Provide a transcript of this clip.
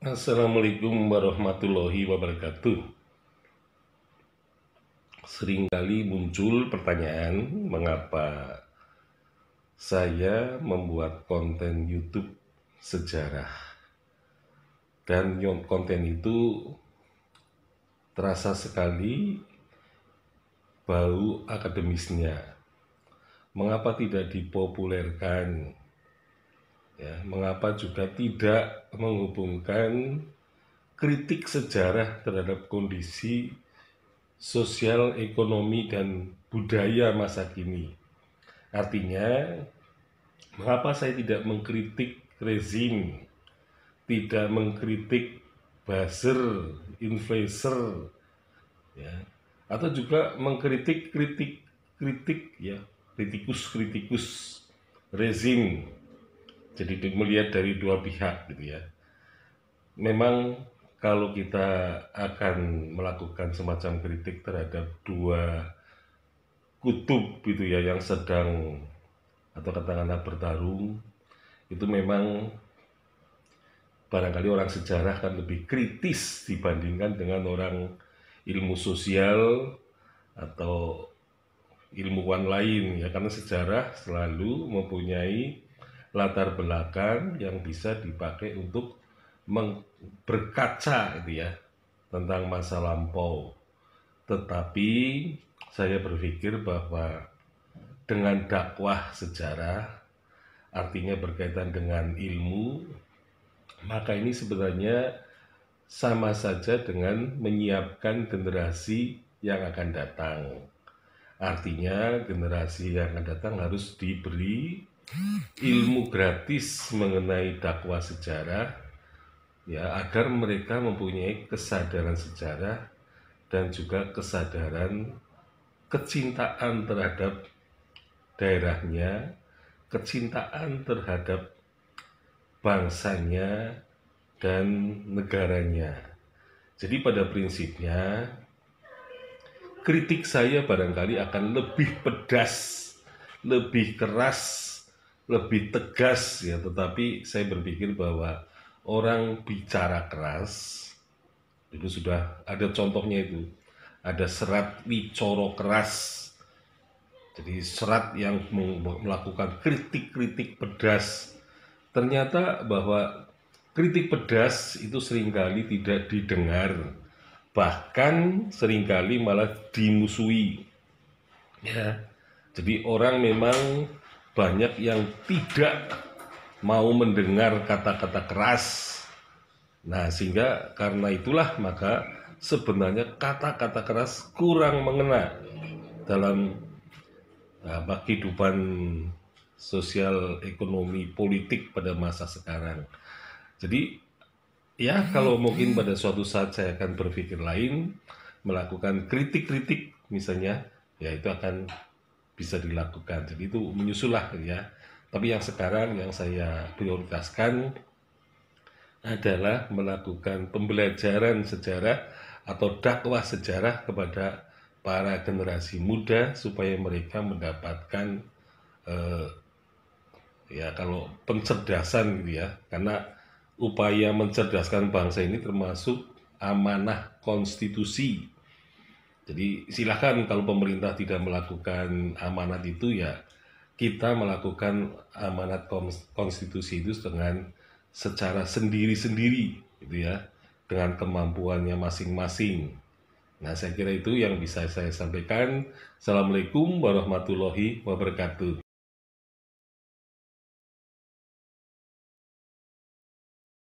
Assalamualaikum warahmatullahi wabarakatuh. Seringkali muncul pertanyaan mengapa saya membuat konten YouTube sejarah. Dan konten itu terasa sekali bau akademisnya. Mengapa tidak dipopulerkan ya, mengapa juga tidak menghubungkan kritik sejarah terhadap kondisi sosial, ekonomi, dan budaya masa kini. Artinya, mengapa saya tidak mengkritik rezim, tidak mengkritik buzzer, influencer, ya, atau juga mengkritik kritik kritik ya kritikus kritikus rezim jadi melihat dari dua pihak gitu ya memang kalau kita akan melakukan semacam kritik terhadap dua kutub gitu ya yang sedang atau katakanlah bertarung itu memang barangkali orang sejarah kan lebih kritis dibandingkan dengan orang ilmu sosial atau ilmuwan lain ya karena sejarah selalu mempunyai latar belakang yang bisa dipakai untuk berkaca itu ya tentang masa lampau. Tetapi saya berpikir bahwa dengan dakwah sejarah artinya berkaitan dengan ilmu maka ini sebenarnya sama saja dengan menyiapkan generasi yang akan datang. Artinya generasi yang akan datang harus diberi ilmu gratis mengenai dakwah sejarah ya agar mereka mempunyai kesadaran sejarah dan juga kesadaran kecintaan terhadap daerahnya, kecintaan terhadap bangsanya dan negaranya. Jadi pada prinsipnya kritik saya barangkali akan lebih pedas, lebih keras lebih tegas ya tetapi saya berpikir bahwa orang bicara keras itu sudah ada contohnya itu ada serat wicoro keras jadi serat yang melakukan kritik-kritik pedas ternyata bahwa kritik pedas itu seringkali tidak didengar bahkan seringkali malah dimusuhi ya jadi orang memang banyak yang tidak mau mendengar kata-kata keras. Nah, sehingga karena itulah maka sebenarnya kata-kata keras kurang mengena dalam nah, apa, kehidupan sosial ekonomi politik pada masa sekarang. Jadi ya kalau mungkin pada suatu saat saya akan berpikir lain, melakukan kritik-kritik misalnya, ya itu akan bisa dilakukan. Jadi itu menyusulah lah gitu ya. Tapi yang sekarang yang saya prioritaskan adalah melakukan pembelajaran sejarah atau dakwah sejarah kepada para generasi muda supaya mereka mendapatkan eh, ya kalau pencerdasan gitu ya karena upaya mencerdaskan bangsa ini termasuk amanah konstitusi jadi silahkan kalau pemerintah tidak melakukan amanat itu ya kita melakukan amanat konstitusi itu dengan secara sendiri-sendiri gitu ya dengan kemampuannya masing-masing. Nah, saya kira itu yang bisa saya sampaikan. Assalamualaikum warahmatullahi wabarakatuh.